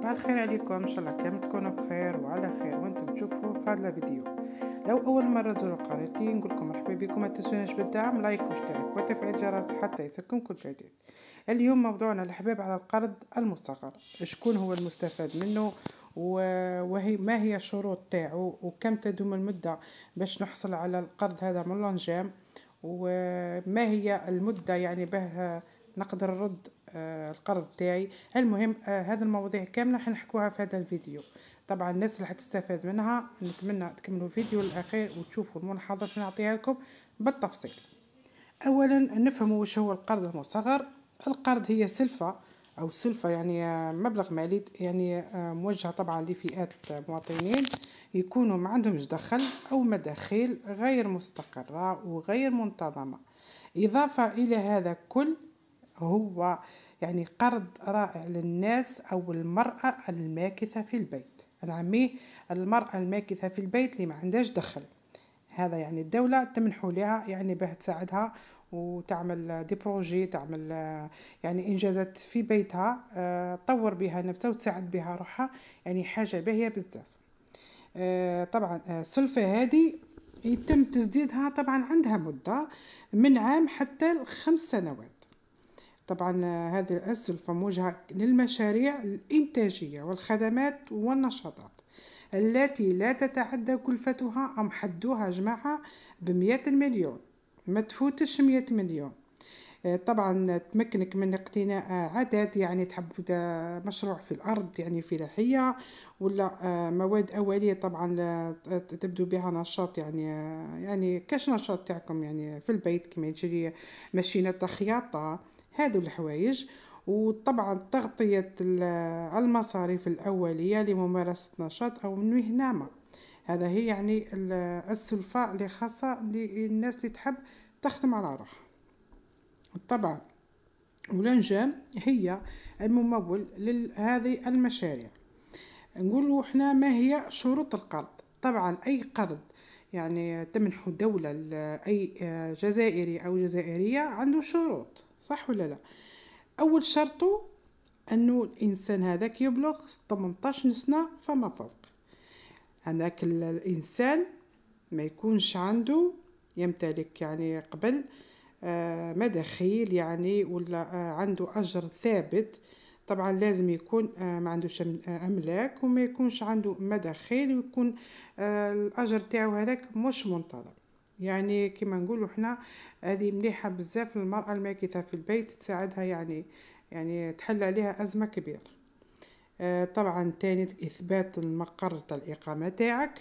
مساء الخير عليكم ان شاء الله كامل تكونوا بخير وعلى خير وانتم تشوفوا في هذا الفيديو لو اول مره تزوروا قناتي نقول لكم مرحبا بكم ما تنسوناش بالدعم لايك واشتراك وتفعيل الجرس حتى يصلكم كل جديد اليوم موضوعنا الحباب على القرض المستقر شكون هو المستفاد منه وهي ما هي الشروط تاعو وكم تدوم المده باش نحصل على القرض هذا من لونجام وما هي المده يعني به نقدر نرد آه، القرض تاعي المهم آه، هذا المواضيع كامله حنحكوها في هذا الفيديو طبعا الناس اللي حتستفاد منها نتمنى تكملوا الفيديو للاخير وتشوفوا الملاحظات اللي نعطيها لكم بالتفصيل اولا نفهموا واش هو القرض المصغر القرض هي سلفه او سلفه يعني آه، مبلغ مالي يعني موجه طبعا لفئات مواطنين يكونوا ما عندهمش دخل او مداخيل غير مستقره وغير منتظمه اضافه الى هذا كل هو يعني قرض رائع للناس أو المرأة الماكثة في البيت نعميه المرأة الماكثة في البيت اللي ما عندهاش دخل هذا يعني الدولة تمنحوا لها يعني باه تساعدها وتعمل دي بروجي تعمل يعني انجازات في بيتها آه، تطور بها نفسها وتساعد بها روحها يعني حاجه باهيه بزاف آه، طبعا آه، السلفه هذه يتم تسديدها طبعا عندها مده من عام حتى الخمس سنوات طبعا هذه السلفة موجهة للمشاريع الإنتاجية والخدمات والنشاطات التي لا تتعدى كلفتها أم حدوها جماعة بمئة مليون ما تفوتش مئة مليون آه، طبعا تمكنك من اقتناء عدد يعني تحب مشروع في الارض يعني فلاحيه ولا آه، مواد اوليه طبعا تبدو بها نشاط يعني آه، يعني كاش نشاط تاعكم يعني في البيت كما يجري ماشينه خياطه هذو الحوايج وطبعا تغطية المصاريف الأولية لممارسة نشاط أو مهنة ما هذا هي يعني السلفة اللي خاصة للناس اللي تحب تخدم على روحها طبعا ولنجام هي الممول لهذه المشاريع نقول احنا ما هي شروط القرض طبعا اي قرض يعني تمنحه دولة اي جزائري او جزائرية عنده شروط صح ولا لا اول شرطه انه الانسان هذاك يبلغ 18 سنه فما فوق هذاك الانسان ما يكونش عنده يمتلك يعني قبل آه، مداخيل يعني ولا آه، عنده اجر ثابت طبعا لازم يكون آه، ما عندوش املاك وما يكونش عنده مداخيل ويكون الاجر تاعو هذاك مش منتظم يعني كما نقولوا حنا هذه مليحه بزاف للمراه الماكثه في البيت تساعدها يعني يعني تحل عليها ازمه كبيره آه طبعا تاني اثبات المقر الاقامه تاعك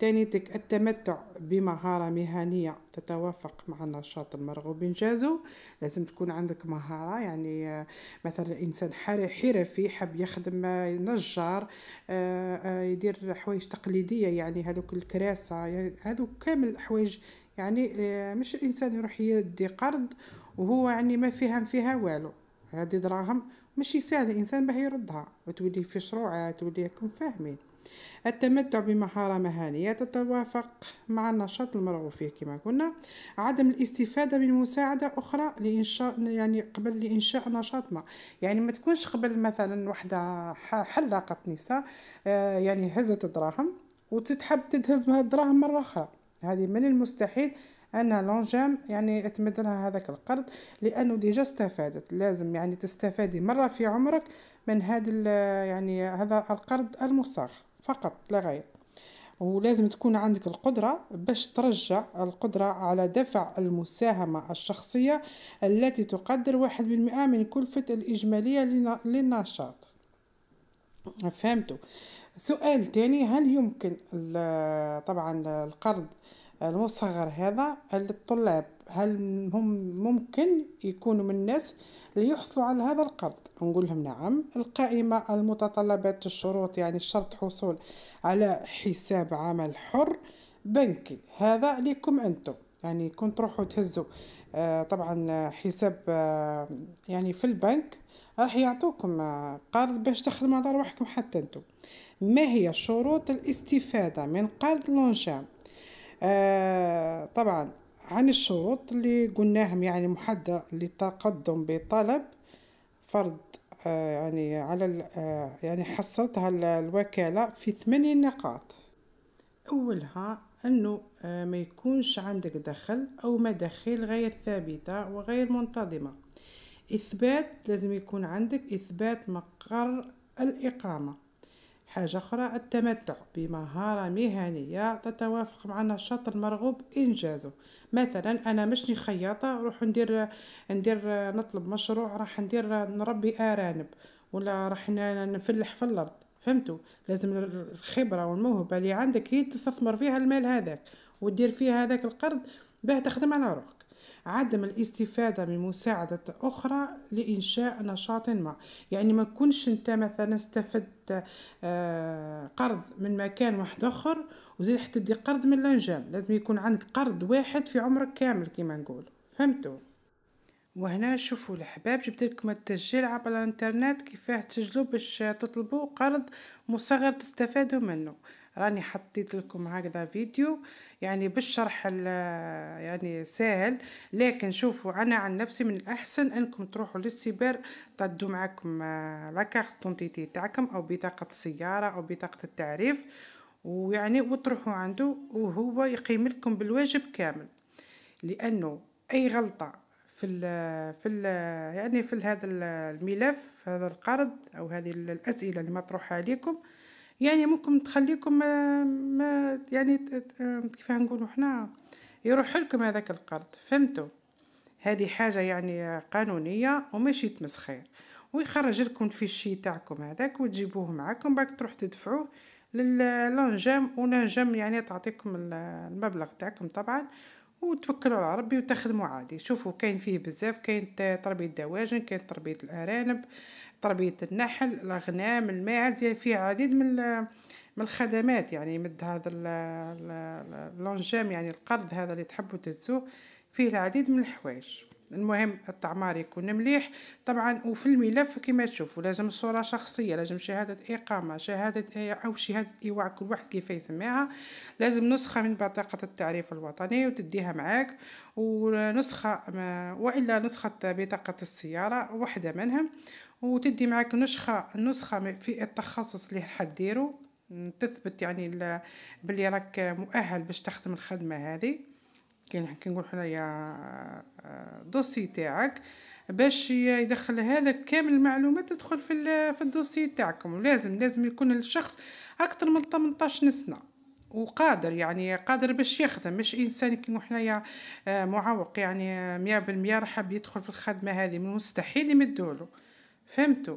تانيتك التمتع بمهارة مهنية تتوافق مع النشاط المرغوب إنجازه لازم تكون عندك مهارة يعني آه، مثلا إنسان حرفي حب يخدم آه، نجار آه، يدير حوايج تقليدية يعني هذوك الكراسة يعني هذو كامل حوايج يعني مش الإنسان يروح يدي قرض وهو يعني ما فيها فيها والو هذه دراهم مش ساهل الانسان باه يردها وتولي في شروعات تولي يكون فاهمين التمتع بمهارة مهنية تتوافق مع النشاط المرغوب فيه كما قلنا عدم الاستفادة من مساعدة أخرى لإنشاء يعني قبل لإنشاء نشاط ما يعني ما تكونش قبل مثلا وحدة حلاقة نساء آه، يعني هزت الدراهم وتتحب تدهز الدراهم مرة أخرى هذه من المستحيل ان لونجام يعني اتمد لها هذاك القرض لانه ديجا استفادت لازم يعني تستفادي مره في عمرك من هذا يعني هذا القرض المصاغ فقط لا غير ولازم تكون عندك القدرة باش ترجع القدرة على دفع المساهمة الشخصية التي تقدر واحد بالمئة من كلفة الإجمالية للنشاط فهمتوا سؤال تاني هل يمكن طبعا القرض المصغر هذا للطلاب هل هم ممكن يكونوا من الناس اللي يحصلوا على هذا القرض نقول لهم نعم القائمة المتطلبات الشروط يعني شرط حصول على حساب عمل حر بنكي هذا لكم أنتم يعني كون تروحوا تهزوا آه، طبعا حساب آه، يعني في البنك راح يعطوكم آه، قرض باش تخدموا على روحكم حتى انتم ما هي شروط الاستفادة من قرض لونشام آه، طبعا عن الشروط اللي قلناهم يعني محددة للتقدم بطلب فرض آه، يعني على آه، يعني حصلتها الوكالة في ثمانية نقاط أولها أنه ما يكونش عندك دخل أو مداخيل غير ثابتة وغير منتظمة إثبات لازم يكون عندك إثبات مقر الإقامة حاجة أخرى التمتع بمهارة مهنية تتوافق مع النشاط المرغوب إنجازه مثلا أنا مشني خياطة روح ندير ندير نطلب مشروع راح ندير نربي أرانب ولا راح نفلح في الأرض فهمتوا لازم الخبرة والموهبة اللي عندك هي تستثمر فيها المال هذاك ودير فيها هذاك القرض باه تخدم على روحك عدم الاستفادة من مساعدة أخرى لإنشاء نشاط ما يعني ما تكونش أنت مثلا استفدت آه، قرض من مكان واحد آخر وزيد حتى تدي قرض من لنجام لازم يكون عندك قرض واحد في عمرك كامل كما نقول فهمتوا وهنا شوفوا الحباب جبت لكم التسجيل عبر الانترنت كيفاه تسجلوا باش تطلبوا قرض مصغر تستفادوا منه راني حطيت لكم هكذا فيديو يعني بالشرح يعني سهل لكن شوفوا انا عن نفسي من الاحسن انكم تروحوا للسيبر تدوا معكم آه، لاكارت طونتيتي تاعكم او بطاقه السياره او بطاقه التعريف ويعني وتروحوا عنده وهو يقيم لكم بالواجب كامل لانه اي غلطه في الـ في الـ يعني في هذا الملف هذا القرض او هذه الاسئله اللي مطروحه عليكم يعني ممكن تخليكم ما, ما يعني كيف نقولوا حنا يروح لكم هذاك القرض فهمتوا هذه حاجة يعني قانونية وماشي تمسخير ويخرج لكم في الشي تاعكم هذاك وتجيبوه معاكم باك تروح تدفعوه للانجام ونجم يعني تعطيكم المبلغ تاعكم طبعا وتوكلوا على ربي وتخدموا عادي شوفوا كاين فيه بزاف كاين تربيه دواجن كاين تربيه الارانب تربية النحل الأغنام الماعز يعني فيه عديد من من الخدمات يعني مد هذا اللونجام يعني القرض هذا اللي تحبوا تدزوه فيه العديد من الحوايج المهم التعمار يكون مليح طبعا وفي الملف كما تشوفوا لازم صورة شخصية لازم شهادة إقامة شهادة أو شهادة إيواء كل واحد كيف يسميها لازم نسخة من بطاقة التعريف الوطني وتديها معاك ونسخة وإلا نسخة بطاقة السيارة واحدة منهم وتدي معاك نسخه نسخه في التخصص اللي ديرو تثبت يعني بلي راك مؤهل باش تخدم الخدمه هذه كي كنقول حنايا دوسي آه، تاعك باش يدخل هذا كامل المعلومات تدخل في في الدوسي تاعكم ولازم لازم يكون الشخص اكثر من 18 سنه وقادر يعني قادر باش يخدم مش انسان كيما حنايا آه، معوق يعني 100% راح يدخل في الخدمه هذه مستحيل يمدوله فهمتوا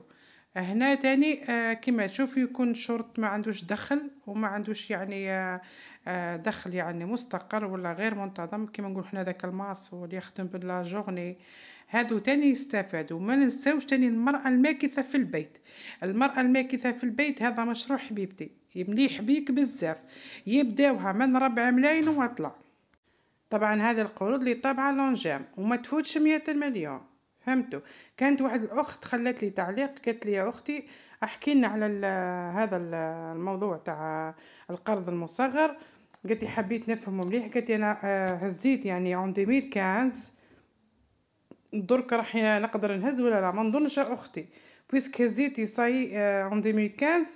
هنا تاني آه، كما تشوف يكون الشرط ما عندوش دخل وما عندوش يعني آه، آه، دخل يعني مستقر ولا غير منتظم كما نقول حنا ذاك الماس واللي يخدم بلا جورني هادو تاني يستفادوا ما ننساوش تاني المرأة الماكثة في البيت المرأة الماكثة في البيت هذا مشروع حبيبتي مليح بيك بزاف يبداوها من ربع ملاين وطلع طبعا هذا القروض اللي طابعه لونجام وما تفوتش مية مليون فهمتوا كانت واحد الاخت خلت لي تعليق قالت لي يا اختي احكي لنا على هذا ال الموضوع تاع القرض المصغر قالت لي حبيت نفهمه مليح قالت انا آه، هزيت يعني عام 2015 درك راح نقدر نهز ولا لا ما نظنش اختي بويسك هزيتي صاي عام آه، 2015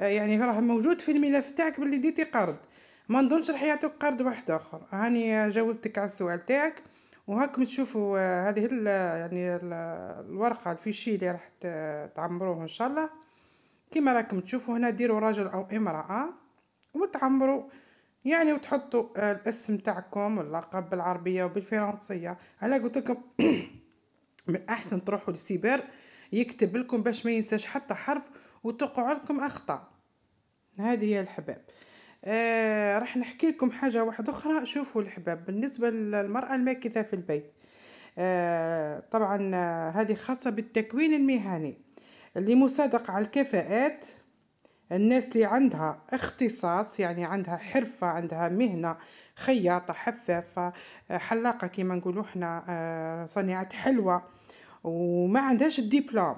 آه، يعني راه موجود في الملف تاعك باللي ديتي قرض ما نظنش راح يعطوك قرض واحد اخر هاني جاوبتك على السؤال تاعك وهاكم تشوفوا آه، هذه ال يعني ال الورقه الفيشي اللي راح تعمروه ان شاء الله كما راكم تشوفوا هنا ديروا رجل او امراه وتعمروا يعني وتحطوا آه، الاسم تاعكم واللقب بالعربيه وبالفرنسيه على قلت لكم من احسن تروحوا للسيبر يكتب لكم باش ما ينساش حتى حرف وتقع لكم اخطاء هذه هي الحباب آه، راح نحكي لكم حاجه واحده اخرى شوفوا الحباب بالنسبه للمراه الماكثه في البيت آه طبعا آه، هذه خاصه بالتكوين المهني اللي مصادق على الكفاءات الناس اللي عندها اختصاص يعني عندها حرفة عندها مهنة خياطة حفافة آه، حلاقة كما نقولوا احنا صناعة حلوة وما عندهاش الدبلوم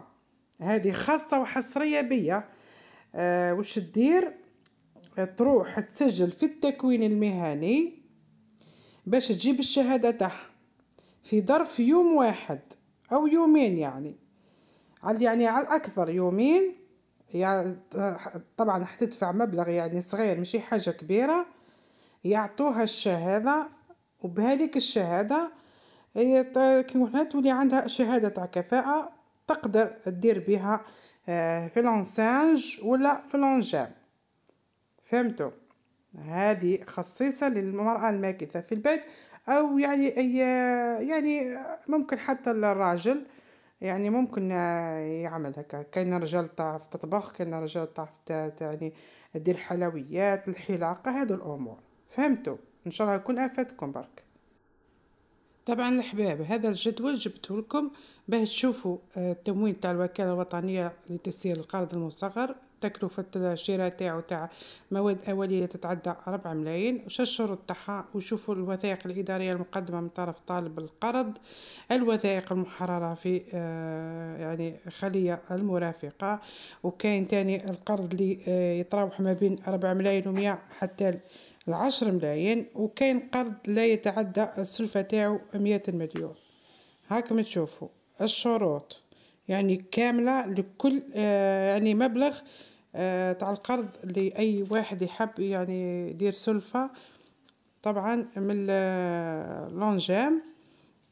هذه خاصة وحصرية بيا وش تدير تروح تسجل في التكوين المهني باش تجيب الشهادة تاعها في ظرف يوم واحد أو يومين يعني على يعني على الأكثر يومين يعني طبعا حتدفع مبلغ يعني صغير ماشي حاجة كبيرة يعطوها الشهادة وبهذيك الشهادة هي كيما هنا تولي عندها شهادة تاع كفاءة تقدر تدير بها آه، في لونسانج ولا في لونجام فهمتوا هذه خصيصة للمرأة الماكثة في البيت أو يعني أي يعني ممكن حتى الراجل يعني ممكن يعمل هكا كاين رجال تعرف تطبخ كاين رجال تعرف يعني دير حلويات الحلاقة هذو الأمور فهمتوا إن شاء الله يكون أفادكم برك طبعا الحباب هذا الجدول جبته لكم باش تشوفوا آه، التموين تاع الوكالة الوطنية لتسيير القرض المصغر تكلفة الشراء تاعو تاع مواد أولية تتعدى ربع ملايين وش الشروط تاعها وشوفوا الوثائق الإدارية المقدمة من طرف طالب القرض الوثائق المحررة في آه، يعني خلية المرافقة وكاين تاني القرض اللي آه، يتراوح ما بين ربع ملايين ومية حتى العشر ملايين وكاين قرض لا يتعدى السلفة تاعو مية مليون هاكم تشوفوا الشروط يعني كاملة لكل آه، يعني مبلغ آه، تاع القرض لأي واحد يحب يعني يدير سلفة طبعا من آه، لونجام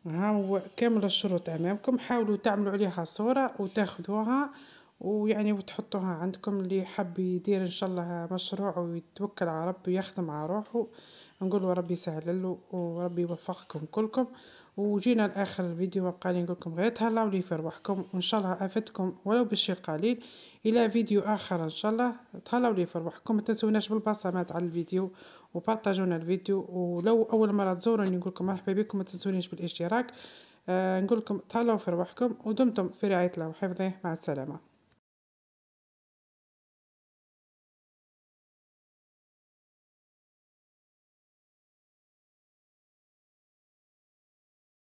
ها هو كامل الشروط امامكم حاولوا تعملوا عليها صوره وتاخذوها ويعني وتحطوها عندكم اللي حاب يدير ان شاء الله مشروع ويتوكل على ربي ويخدم على روحه نقولوا ربي يسهل له وربي يوفقكم كلكم وجينا لاخر الفيديو وبقى لي نقول لكم غير تهلاو لي في رواحكم وان شاء الله افدتكم ولو بشي قليل الى فيديو اخر ان شاء الله تهلاو لي في رواحكم ما تنسوناش بالبصمات على الفيديو وبارطاجونا الفيديو ولو اول مره تزوروني نقول لكم مرحبا بكم ما تنسونيش بالاشتراك آه نقول لكم تهلاو في رواحكم ودمتم في رعايه الله وحفظه مع السلامه